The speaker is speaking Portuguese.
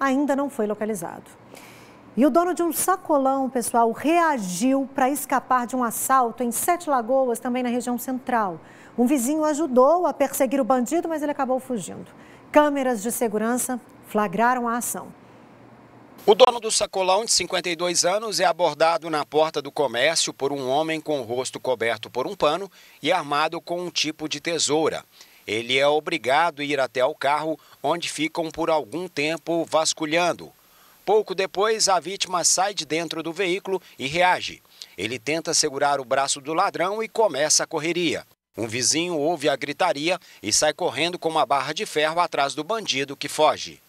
ainda não foi localizado. E o dono de um sacolão, pessoal, reagiu para escapar de um assalto em Sete Lagoas, também na região central. Um vizinho ajudou a perseguir o bandido, mas ele acabou fugindo. Câmeras de segurança flagraram a ação. O dono do sacolão, de 52 anos, é abordado na porta do comércio por um homem com o rosto coberto por um pano e armado com um tipo de tesoura ele é obrigado a ir até o carro, onde ficam por algum tempo vasculhando. Pouco depois, a vítima sai de dentro do veículo e reage. Ele tenta segurar o braço do ladrão e começa a correria. Um vizinho ouve a gritaria e sai correndo com uma barra de ferro atrás do bandido que foge.